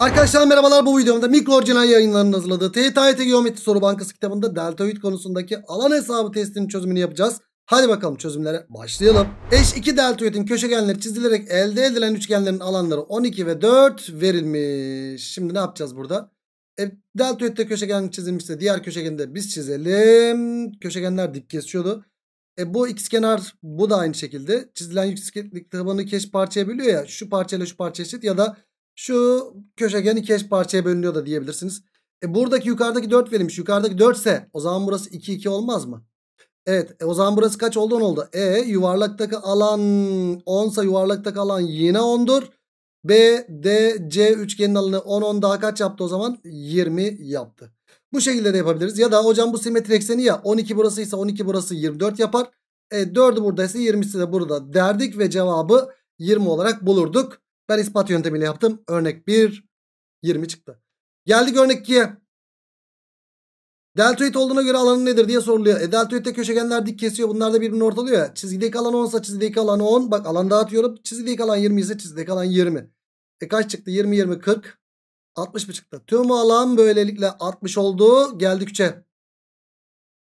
Arkadaşlar merhabalar bu videomda mikro orijinal yayınlarının hazırladığı TYT Geometri Soru Bankası kitabında deltoid konusundaki alan hesabı testinin çözümünü yapacağız. Hadi bakalım çözümlere başlayalım. Eş 2 deltoidin köşegenleri çizilerek elde edilen üçgenlerin alanları 12 ve 4 verilmiş. Şimdi ne yapacağız burada? E, deltoidde köşegen çizilmişse diğer köşegende biz çizelim. Köşegenler dik kesiyordu. E, bu kenar bu da aynı şekilde. Çizilen yükseklik tabanı keş parçaya bölüyor ya. Şu parçayla şu parça eşit ya da şu köşegeni keş parçaya bölünüyor da diyebilirsiniz. E buradaki yukarıdaki 4 verilmiş. Yukarıdaki 4 ise o zaman burası 2 2 olmaz mı? Evet e, o zaman burası kaç oldu oldu. E yuvarlaktaki alan 10 ise yuvarlaktaki alan yine 10'dur. B, D, C üçgenin alanı 10 10 daha kaç yaptı o zaman? 20 yaptı. Bu şekilde de yapabiliriz. Ya da hocam bu simetri ekseni ya 12 burasıysa 12 burası 24 yapar. E, 4'ü buradaysa 20'si de burada derdik ve cevabı 20 olarak bulurduk. Ben ispat yöntemiyle yaptım. Örnek 1 20 çıktı. Geldik örnek 2'ye. Deltoid olduğuna göre alanı nedir diye soruluyor. E, deltoid'de köşegenler dik kesiyor. Bunlar da birbirini ortalıyor ya. Çizgideki alan 10 ise çizgideki alan 10. Bak alan dağıtıyorum. Çizgideki alan 20 ise çizgideki alan 20. E kaç çıktı? 20, 20, 40. 60 mı çıktı? Tüm alan böylelikle 60 oldu. Geldik 3'e.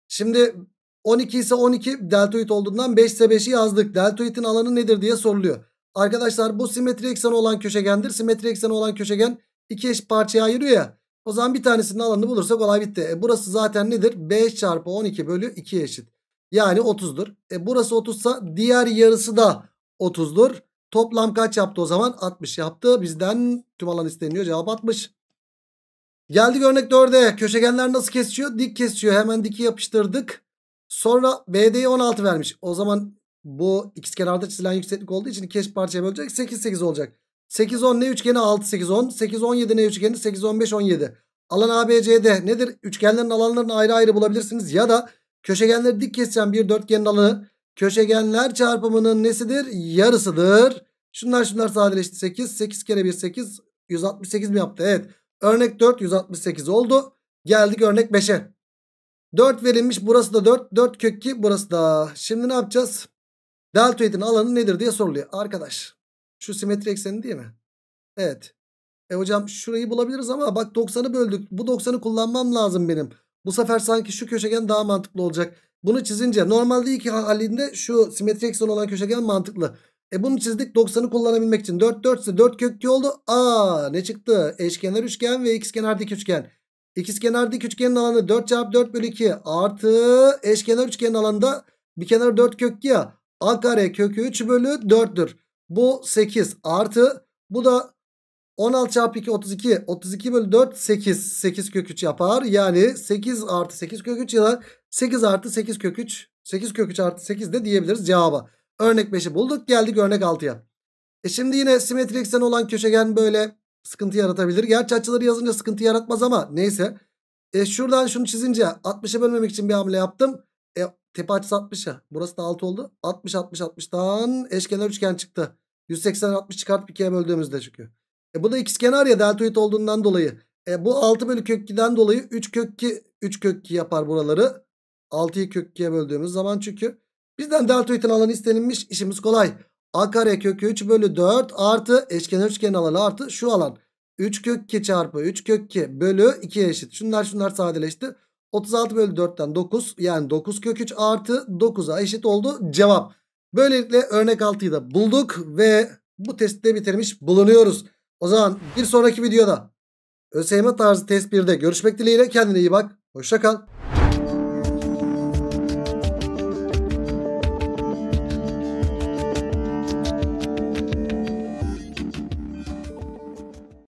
Şimdi 12 ise 12 deltoid olduğundan 5 ise 5'i yazdık. Deltoid'in alanı nedir diye soruluyor. Arkadaşlar bu simetri ekseni olan köşegendir. Simetri ekseni olan köşegen iki eş parçaya ayırıyor ya. O zaman bir tanesinin alanını bulursak olay bitti. E burası zaten nedir? 5 çarpı 12 bölü 2 eşit. Yani 30'dur. E burası 30'sa diğer yarısı da 30'dur. Toplam kaç yaptı o zaman? 60 yaptı. Bizden tüm alan isteniyor. Cevap 60. Geldik örnek 4'e. Köşegenler nasıl kesiyor? Dik kesiyor. Hemen diki yapıştırdık. Sonra BD'yi 16 vermiş. O zaman bu x kenarda çizilen yükseklik olduğu için iki eş parçaya bölecek 8 8 olacak. 8 10 ne üçgeni 6 8 10 8 17 ne üçgeni 8 15 17. Alan ABCD nedir? Üçgenlerin alanlarını ayrı ayrı bulabilirsiniz ya da köşegenleri dik keseceğim bir dörtgenin alanı köşegenler çarpımının nesidir? Yarısıdır. Şunlar şunlar sadeleşti 8 8 kere 1 8 168 mi yaptı? Evet. Örnek 4 168 oldu. Geldik örnek 5'e. 4 verilmiş burası da 4 4 kök 2 burası da. Şimdi ne yapacağız? Deltoidin alanı nedir diye soruluyor. Arkadaş şu simetri ekseni değil mi? Evet. E hocam şurayı bulabiliriz ama bak 90'ı böldük. Bu 90'ı kullanmam lazım benim. Bu sefer sanki şu köşegen daha mantıklı olacak. Bunu çizince normalde iki halinde şu simetri ekseni olan köşegen mantıklı. E bunu çizdik 90'ı kullanabilmek için. 4 4 ise 4 kökü oldu. Aa ne çıktı? Eşkenar üçgen ve ikizkenar dik üçgen. İkizkenar dik üçgenin alanı 4 çarpı 4 bölü 2 artı eşkenar üçgenin alanında bir kenar 4 kök ya a kare kökü 3 bölü 4'dür. Bu 8 artı bu da 16 çarpı 2 32 32 bölü 4 8 8 kök 3 yapar. Yani 8 artı 8 kök 3 ya da 8 artı 8 kök 3 8 kök 3 artı 8 de diyebiliriz cevaba. Örnek 5'i bulduk geldik örnek 6'ya. E şimdi yine simetrik eksen olan köşegen böyle sıkıntı yaratabilir. Gerçi açıları yazınca sıkıntı yaratmaz ama neyse. E şuradan şunu çizince 60'a bölmemek için bir hamle yaptım. E, tepe açısı 60 ya. Burası da 6 oldu. 60 60 60'tan eşkenar üçgen çıktı. 180 60 çıkartıp 2'ye böldüğümüzde çıkıyor. E bu da ikizkenar ya deltoid olduğundan dolayı. E bu 6 bölü kök 2'den dolayı 3 kök 2 3 kök 2 yapar buraları. 6'yı kök 2'ye böldüğümüz zaman çünkü bizden deltoidin alanı istenilmiş. işimiz kolay. A kare kökü 3 bölü 4 artı eşkenar üçgen alanı artı şu alan. 3 kök 2 çarpı 3 kök 2 bölü 2'ye eşit. Şunlar şunlar sadeleşti. 36 bölü 4'ten 9 yani 9 kök 3 artı 9'a eşit oldu cevap. Böylelikle örnek 6'yı da bulduk ve bu de bitirmiş bulunuyoruz. O zaman bir sonraki videoda ÖSYM tarzı test 1'de görüşmek dileğiyle kendine iyi bak. Hoşça kal.